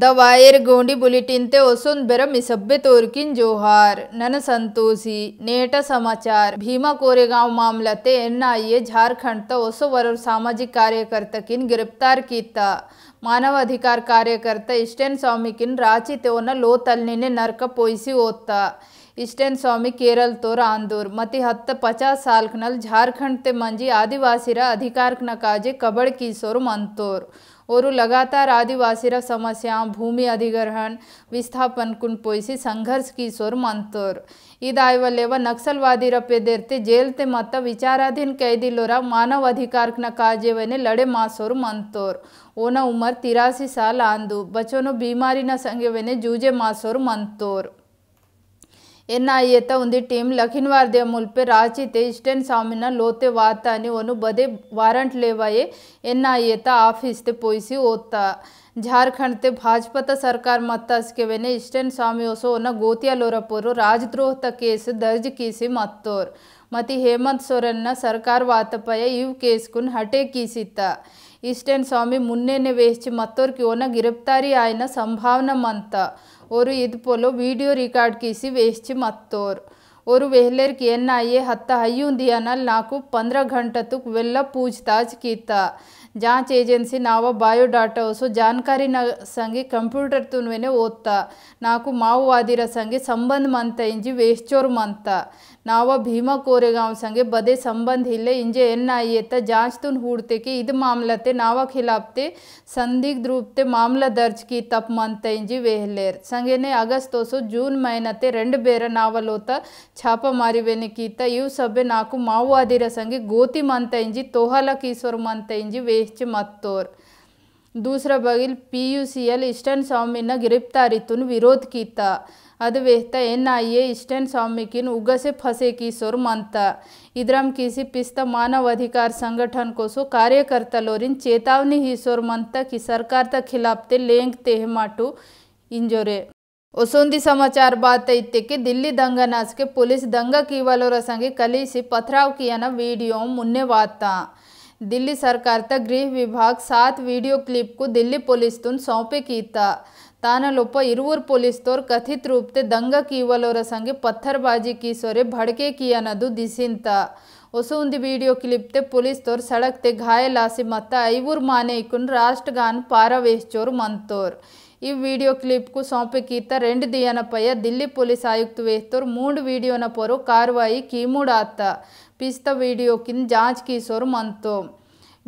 the Wire Gondi bulletin ते ओसुन बेर मि तोरकिन जोहार नन संतोषी नेट समाचार भीमा कोरेगांव मामला ते ए झारखंड ते ओसो वरुण सामाजिक कार्यकर्ता किन गिरफ्तार किया मानव अधिकार कार्यकर्ता इष्टेन स्वामी किन रांची ते ओन लो तलनी ने नरक पोईसी ओत्ता इष्टेन स्वामी केरल तो आंदूर मति हत पचास साल नल झारखंड ते मंजी आदिवासी अधिकार नकाजे काजे कबड़ की सोर मंतोर ಅವರು लगातार ಆದಿವಾಸಿರ ಸಮಸ್ಯೆ ಭೂಮಿ ಅಧಿಗ್ರಹಣ ವಿಸ್ಥಾಪನ ಕುಂಪೋಯಿಸಿ ಸಂಘರ್ಷಕ್ಕೆ ಸೋರ್ ಮಂತೋರ್ ಇದಾಯವಲ್ಲೇವ ನಕ್ಸಲ್ವಾದಿರ ಪೆದೆರ್ತೆ ಜೇಲ್ತೆ ಮತ್ತ ವಿಚಾರಾಧೀನ ಕೈದಿಲ್ಲೋರ ಮಾನವ ಅಧಿಕಾರಕ್ನ ಕಾಜೇವನೆ ಲಡೆ ಮಾಸೋರು ಮಂತೋರ್ ಓನ ಉಮರ್ ತಿರಾಸಿ ಸಾಲ ಆಂದು ಬಚೋನು ಬೀಮಾರಿನ ಸಂಘವೇನೆ ಜೂಜೆ ಮಾಸೋರು ಮಂತೋರ್ ಎನ್ಐಎತ ಉಂದು ಟೀಮ್ ಲಖಿನ್ವಾರ್ದೆ ಮುಲ್ಪೆ ರಾಚಿತೆ ಇಷ್ಟೆನ್ ಸಾಮಿನ ಲೋತೆ ವಾತಾನಿ ಒನು ಬದೆ ವಾರಂಟ್ ಲೇವಾಯೆ ಎನ್ಐಎತ ಆಫೀಸ್ತೆ ಪೋಯಿಸಿ ಓದ್ತಾ झारखंड ते भाजपा त सरकार मत्तास्केवेने इस्टेन स्वामियोसो ओन गोतियालोरपोरु राजद्रोह केस दर्ज कीसी मत्तोर मत हेमंत सोरेन सरकार वातपय इव केस हटे कीसित इस्टेन स्वामी मुन्नेने वेच्चि मत्तोर की ओना गिरफ्तारी आयन संभावना मंत ഒരു ഇതുപോല വീഡിയോ റെക്കോർഡ് കേസി വെസ്റ്റ് മത്തൂർ ഒരു വെല്ലർ കെഎൻഎയെ 10 ഹയ്ൂndianal 4 15 മണിക്കൂർ തു വെല്ല പൂജതാജ് കീതാ ಜಾಂಚ್ ಏಜೆನ್ಸಿ ನಾವು ಬಯೋಡಾಟಾಸು ಜಾನ್ಕಾರಿ ನ ಸಂಗೆ ಕಂಪ್ಯೂಟರ್ ತುನ್ವೇನೆ ಓದ್ತಾ ನಾಕು ಮಾವೋವಾದಿರ ಸಂಗೆ ಸಂಬಂಧ ಮಂತ ಇಂಜಿ ವೇಶ್ಚೋರ್ ಮಂತ ನಾವು ಭೀಮಾ ಕೋರೆಗಾಂವ್ ಸಂಗೆ ಬದೇ ಸಂಬಂಧ ಇಲ್ಲೇ ಇಂಜೆ ಎನ್ ಆಯ್ಯತ್ತ ಜಾಂಚ್ ತುನ್ ಹೂಡ್ತೆಕೆ ಇದು ಮಾಮಲತೆ ನಾವ ಖಿಲಾಪ್ತೆ संदिग्ध रूप से मामला दर्ज की तप मंतजी वेहलेर संगे ने अगस्त तो सो जून महीनते रेंड बेर नावलोत छापामारी वेने कीता इव सबे नाकु माओवादीर संगे गोति मंतजी तोहला कीश्वर मंतजी वे ಮತ್ತೋರ್ दूसरा बगिल पी यू सी एल इस्टन स्वामीन गिरफ्तारीतून विरोध किता ಅದು ವೆಹ್ತ ಎನ್ ಐ ಎ ಇಷ್ಟನ್ ಸ್ವಾಮಿಕಿನ್ ಉಗಸೆ ಫಸೆ ಕೀಸೋರು ಮಂತ ಇದ್ರಮ್ ಕಿಸಿ ಪಿಸ್ತ ಮಾನವಾಧಿಕಾರ ಸಂಗಠನ್ ಕೋಸು ಕಾರ್ಯಕರ್ತಲೋರಿನ್ ಚೇತಾವನಿ ಹೀಸೋರು ಮಂತ ಕಿ ಸರ್ಕಾರದ ಖಿಲಾಫ್ತೆ ಲೇಂಗ್ತೆ ಮಾಟು ಇಂಜೋರೆ ಒಸೊಂದಿ ಸಮಾಚಾರ ಬಾತ ಇತ್ತೆಕ್ಕೆ ದಿಲ್ಲಿ ದಂಗ ನಾಸ್ಕೆ ಪೊಲೀಸ್ ದಂಗ ಕೀವಲೋರ ಸಂಗೆ ಕಲಿಸಿ ಪಥರಾವ್ ಕಿಯನ ವಿಡಿಯೋ ಮುನ್ನೆ ವಾತ दिल्ली सरकार त गृह विभाग सात वीडियो क्लिप को दिल्ली पुलिस तुन सौंपे कीता ತಾನಲೊಬ್ಬ ಇರುವರ್ ಪೊಲೀಸ್ದವ್ರು ಕಥಿತ್ ರೂಪತೆ ದಂಗ ಕೀವಲೋರ ಸಂಗೆ ಪತ್ಥರ್ಬಾಜಿ ಕೀಸೋರೆ ಭಡ್ಕೆ ಕೀಯನದು ದಿಸಿಂತ ಹೊಸೊಂದು ವಿಡಿಯೋ ಕ್ಲಿಪ್ತೆ ಪೊಲೀಸ್ದವ್ರು ಸಡಕ್ತೆ ಘಾಯಲಾಸಿ ಮತ್ತ ಐವೂರ್ ಮಾನೆ ಇಕ್ಕುನ್ ರಾಷ್ಟ್ರಗಾನ್ ಪಾರವೇಶ್ಚೋರ್ ಮಂತೋರ್ ఈ వీడియో క్లిప్ కు సాపేకిత రెండి దియన పయ ఢిల్లీ పోలీస్ ఆయక్తు వేత్తర్ మూండ్ వీడియోన పోరో కార్వాయి కీ మూడాత్త పిస్త వీడియో కిన్ जांच కీ సోరు మంతో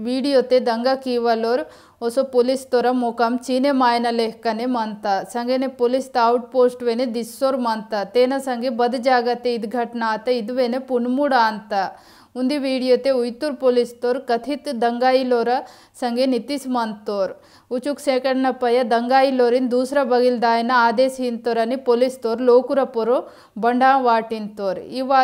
వీడియో తే దంగా కీ వల్లర్ ఒసో పోలీస్ తోర మోకం చీనే మైనలే కనే మంతా సంగేనే పోలీస్ తో ఆట్ పోస్ట్ వెనే దిస్సోర్ మంతా తెనే సంగే బద జాగతే ఇద్ఘటనాత ఇద్వేనే పునమూడా అంత उन्दी वीडियो ते उतर पोलिस तोर कथित दंगाई लोर संगे नीतीश मंतोर उचुक सेकंड पय दंगाई लोरीन दूसरा बगील दायन आदेश हिंतोर पोलिस तोर लोकुरपुर बंडा वाटिन तोर इवा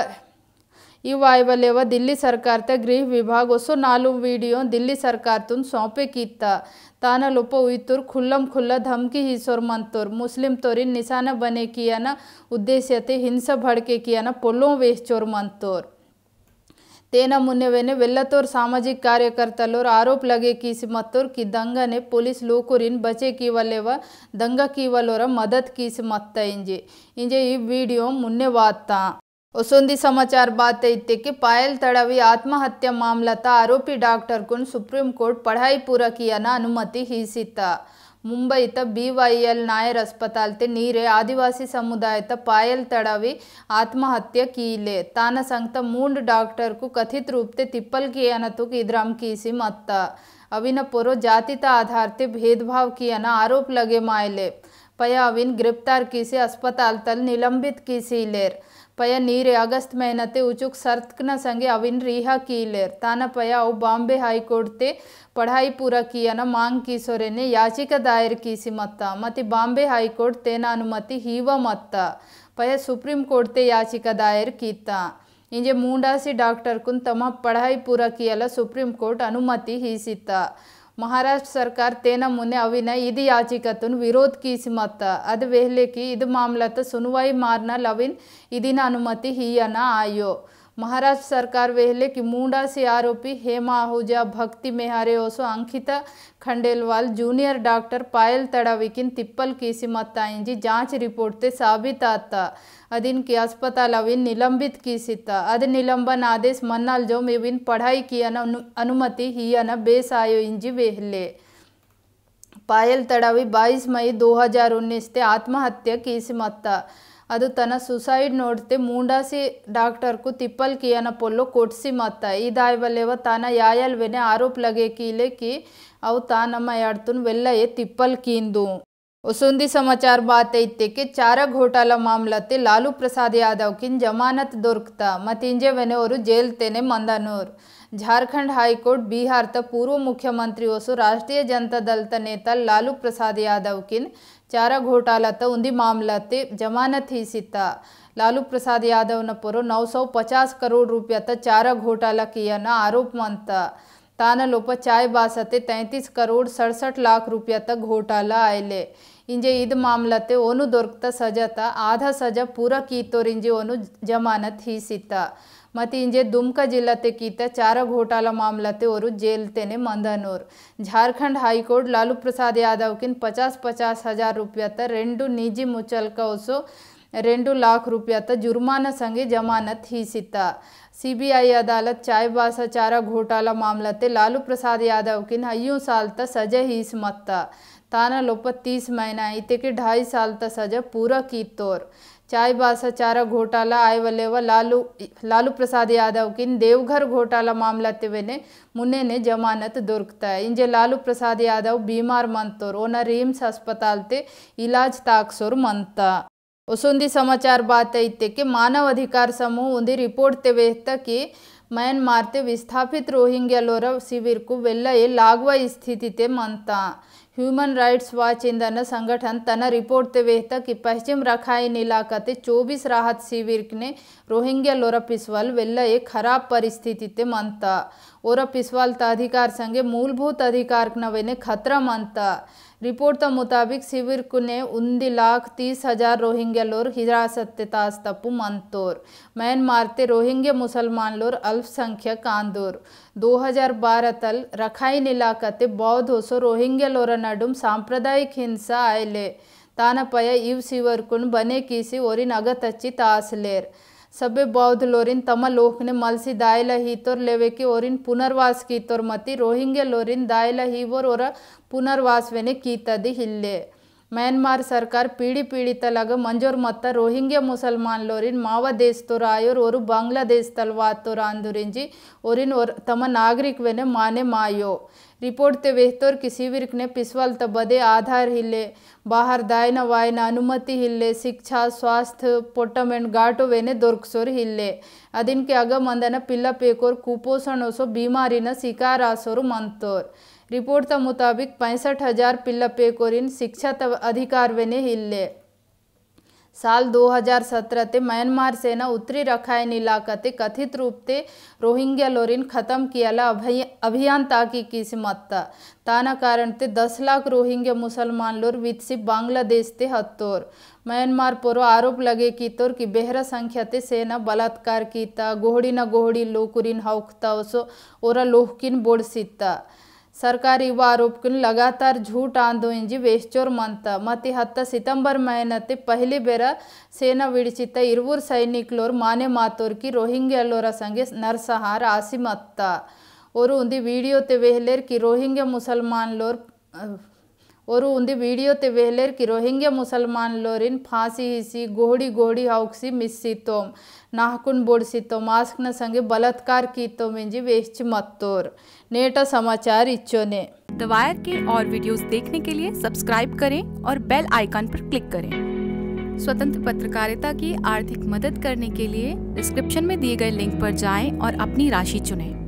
इवाईव दिल्ली सरकार ते गृह विभाग ओसो नालू वीडियो दिल्ली सरकार तुन सौंपे कीता तान लुप उतर खुल्लम खुल्ला धमकी हिसोर मंतोर मुस्लिम तोरी निशाना बने किया ना उद्देश्य हिंसा भड़के किया ना पोलों वेश मंतोर ತೇನ ಮುನ್ನವೇನೆ ವೆಲ್ಲತೋರ್ ಸಾಮಾಜಿಕ ಕಾರ್ಯಕರ್ತಲೋರ್ ಆರೋಪ ಲಗೆ ಕೀಸಿ ಮತ್ತೋರ್ ಕಿ ದಂಗನೆ ಪೊಲೀಸ್ ಲೋಕೂರಿನ್ ಬಚೆ ಕೀವಲ್ಲೇವ ದಂಗ ಕೀವಲೋರ ಮದತ್ ಕೀಸಿ ಮತ್ತ ಇಂಜೆ ಇಂಜೆ ಈ ವಿಡಿಯೋ ಮುನ್ನೆ ವಾತಾ ಒಸೊಂದಿ ಸಮಾಚಾರ ಬಾತ ಇತ್ತೆಕ್ಕೆ पायल तड़वी ಆತ್ಮಹತ್ಯೆ ಮಾಮಲತ ಆರೋಪಿ ಡಾಕ್ಟರ್ ಕುನ್ ಸುಪ್ರೀಂ ಕೋರ್ಟ್ ಪढ़ाई पूरा किया ना ಅನುಮತಿ ಹೀಸಿತ್ತ मुंबई ബി വൈ नायर अस्पताल ते നീരെ आदिवासी समुदाय पायल तड़वी आत्महत्या की ले तान संगत मूंड डॉक्टर को कथित रूप से तिप्पल की अनतुक इद्राम की सी मत्ता अविन पोरो जातिता आधार ते भेदभाव किया ना आरोप लगे मायले पया अविन गिरफ्तार कीसी अस्पताल तल निलंबित कीसी लेर ಪಯ ನೀರೆ ಆಗಸ್ಟ್ ಮೆಹನತೆ ಉಚುಕ್ ಸರ್ತ್ನ ಸಂಗೆ ಅವಿನ್ ರೀಹಾ ಕೀಲೇರ್ ತಾನ ಪಯ ಅವು ಬಾಂಬೆ ಹೈಕೋರ್ಟ್ ते पढ़ाई पूरा किया ना मांग की सोरे ने याचिका दायर की सी मत्ता मति ಬಾಂಬೆ ಹೈಕೋರ್ಟ್ ತೇನ ಅನುಮತಿ ಹೀವ ಮತ್ತ ಪಯ ಸುಪ್ರೀಂ ಕೋರ್ಟ್ ते याचिका दायर कीता इंजे ಮೂಂಡಾಸಿ ಡಾಕ್ಟರ್ ಕುನ್ ತಮ್ಮ ಪढ़ाई पूरा किया ला ಸುಪ್ರೀಂ ಕೋರ್ಟ್ ಅನುಮತಿ ಹೀಸಿತ್ತ மகாராஷ்டிர சர்க்கார் தேன முன்னே அவின இது யாச்சிக்கத்துன் விரோத் கீசி மத்த அது வேலைக்கு இது மாமலத்தை சுனுவாய் மாறினால் அவின் இதின் அனுமதி ஹீயனா ஆயோ महाराष्ट्र सरकार वेहले कि मुंडासी आरोपी हेमा आहूजा भक्ति मेहारे ओसो अंकिता खंडेलवाल जूनियर डॉक्टर पायल तड़विकिन तिप्पल कीसी मतंजी जांच रिपोर्ट ते साबित आता अदीन की अस्पताल अविन निलंबित कीसीता अद निलंबन आदेश मन्नाल जो इविन पढ़ाई की अन अनुमति ही अन बेसायो इंजी वेहले पायल तड़वी 22 मई 2019 ते आत्महत्या कीसी मत्ता ಅದು ತನ್ನ ಸುಸೈಡ್ ಮೂಂಡಾಸಿ ಮುಂಡಾಸಿ ಡಾಕ್ಟರ್ಕು ತಿಪ್ಪಲ್ ಕಿಯನ ಪೊಲ್ಲು ಕೊಡ್ಸಿ ಮತ್ತ ಇದವ ತಾನ ಯಾಯಲ್ವೇನೆ ಆರೋಪ ಲಗೇಕಿಲೆ ಕಿ ಅವು ತಾನಮ್ಮ ಯಾಡ್ತು ವೆಲ್ಲಯೇ ತಿಪ್ಪಲ್ ಕೀಂದು ಒಸುಂದಿ ಸಮಾಚಾರ ಬಾತೈತ್ಯೇಕೆ ಚಾರ ಘೋಟಾಲ ಮಾಮ್ಲತ್ತೆ ಲಾಲು ಪ್ರಸಾದ್ ಯಾದವ್ ಕಿನ್ ಜಮಾನತ್ ದೊರ್ತ ಮತ್ತಿಂಜೆವೇನೆ ಅವರು ಜೇಲ್ತೇನೆ ಮಂದನೂರ್ ಜಾರ್ಖಂಡ್ ಹೈಕೋರ್ಟ್ ಬಿಹಾರ್ದ ಪೂರ್ವ ಮುಖ್ಯಮಂತ್ರಿ ಒಸು ರಾಷ್ಟ್ರೀಯ ಜನತಾದಲ್ದ ನೇತ ಲಾಲು ಪ್ರಸಾದ್ ಯಾದವ್ ಕಿನ್ चारा घोटाला त उंदी मामला ते जमानत ही सीता लालू प्रसाद यादव न परो नौ करोड़ रुपया त चारा घोटाला किया न आरोप मानता ताना लोप चाय बासते तैंतीस करोड़ सड़सठ लाख रुपया तक घोटाला आयले इंजे ईद मामला ते ओनु दुर्गता सजा था आधा सजा पूरा की तो इंजे ओनु जमानत ही सीता मत इंजे दुमक चार घोटाला चारा घोटाळ मामलते जेल तेने मंदनर झारखंड लालू प्रसाद यादव किन पचास पचास हजार रुपयत रेडू निजी मुचलकसो रेंड लाख रुपयत जुर्माना संगे जमानत ही हीसिबी अदालत चायबासा चार घोटाळ मामलते यादव किन यावकिन साल त सज ही मत ताना लोपत तीस महीना इत के ढाई साल तक सजा पूरा की तौर चाय बासा चारा घोटाला आय वाले व लालू लालू प्रसाद यादव किन देवघर घोटाला मामला तेवे मुन्ने ने जमानत दुर्कता है इंजे लालू प्रसाद यादव बीमार मंतोर ओना रिम्स अस्पताल ते इलाज ताकसोर मनता उसुंदी समाचार बात है इतने के मानव अधिकार समूह उन्हें रिपोर्ट तेवेता की म्यान्मार ते विस्थापित रोहिंग्या लोर शिविर को वेल्ल लागवा स्थिति ते मनता ह्यूमन राइट्स वाच इंधन संगठन तन रिपोर्ट वेहत कि पश्चिम रखाइन इलाकते चौबीस राहत शिविर ने रोहिंग्या लोरपिसवाल वेल्ल एक खराब परिस्थिति मनता ओरपिसवाल अधिकार संगे मूलभूत अधिकार नवे खतरा मनता ರಿಪೋರ್ಟ್ ಮುತಾಬಿಕ್ तो लाख तीस हजार ತೀಸ್ ಹಜಾರ್ ರೋಹಿಂಗ್ಯಲೋರ್ तास तपु मंतोर ಮಂತೋರ್ म्यांमारते रोहिंग्या मुसलमान लोर अल्पसंख्यक आंदोर 2012 तल रखाइन इलाकते बौद्ध होसो रोहिंग्या लोर नडुम सांप्रदायिक हिंसा आयले तानपय इव कुन बने नगत अच्छी तास तासलेर सबे बौद्ध लोरिन तम ने मलसी दायल हीतोर लेवे की ओरिन पुनर्वास तोर मती रोहिंगे लोरिन दायल वोर और पुनर्वास वेने कीतदि हिल्ले ಮ್ಯಾನ್ಮಾರ್ ಸರ್ಕಾರ ಪೀಡಿ ಪೀಡಿತಲಾಗ मत ಮತ್ತ ರೋಹಿಂಗ್ಯಾ ಮುಸಲ್ಮಾನ್ಲೋರಿನ್ ಮಾವ ದೇಶದೋರ ಆಯೋರ್ ಒರು ಬಾಂಗ್ಲಾದೇಶದಲ್ಲಿ ವಾತೋರ ಅಂದುರಿಂಜಿ ಒರಿನ್ ಒರ್ ತಮ್ಮ ನಾಗರಿಕವೇನೆ ಮಾನೆ ಮಾಯೋ रिपोर्ट ते वेहतोर किसी विर्क ने पिसवल तबदे आधार हिले बाहर दायन वायन अनुमति हिले शिक्षा स्वास्थ्य पोटमेंट गाटो वेने दोर्कसोर हिले अदिन के अग मंदन पिल्ला पेकोर कुपोषण ओसो बीमारी न शिकार आसोर मंतोर रिपोर्ट के तो मुताबिक पैंसठ हज़ार पिल्ला पेकोरिन शिक्षा तब अधिकार वेने साल 2017 ते म्यांमार सेना उत्तरी रखायन ते कथित रूप से रोहिंग्या लोरिन खत्म कियाला अभियान ताकि किस्मत ताना कारण ते दस लाख रोहिंग्या मुसलमान लोर वित्सी बांग्लादेश ते हत्तोर म्यांमार पर आरोप लगे की तोर की बेहरा संख्या ते सेना बलात्कार कीता गोहड़ी न गोहड़ी लोकुरिन हाउकता ओसो ओरा लोहकिन बोड़ सीता ಸರ್ಕಾರ ಇವ ಆರೋಪಕ್ಕೆ लगातार झूठ ಆಂದು ಇಂಜಿ ವೇಶ್ಚೋರ್ ಮಂತ ಮತ್ತು ಹತ್ತ ಸಿತಂಬರ್ ಮಹಿನತ್ತೆ ಪಹಲಿ ಬೇರ ಸೇನಾ ವಿಡಿಚಿತ್ತ ಇರುವೂರು ಸೈನಿಕ್ಲೋರ್ ಮಾನೆ ಮಾತೋರ್ಕಿ ರೋಹಿಂಗ್ಯಲ್ಲೋರ ಸಂಗೆ ನರಸಹಾರ್ ಆಸಿಮತ್ತ और उन्हें वीडियो ते वेहलेर कि रोहिंग्या मुसलमान लोर और वीडियो ते वेलर की रोहिंग्या मुसलमान लोरिन फांसी हिसी गोड़ी गोहड़ी हाउक्सी मिस्सी तो नाहकुन बोड़सी तो मास्क न संगे बलात्कार की तो मिंजी वेस्ट मत्तोर नेटा समाचार इच्छो ने द वायर के और वीडियोस देखने के लिए सब्सक्राइब करें और बेल आइकन पर क्लिक करें स्वतंत्र पत्रकारिता की आर्थिक मदद करने के लिए डिस्क्रिप्शन में दिए गए लिंक पर जाएं और अपनी राशि चुनें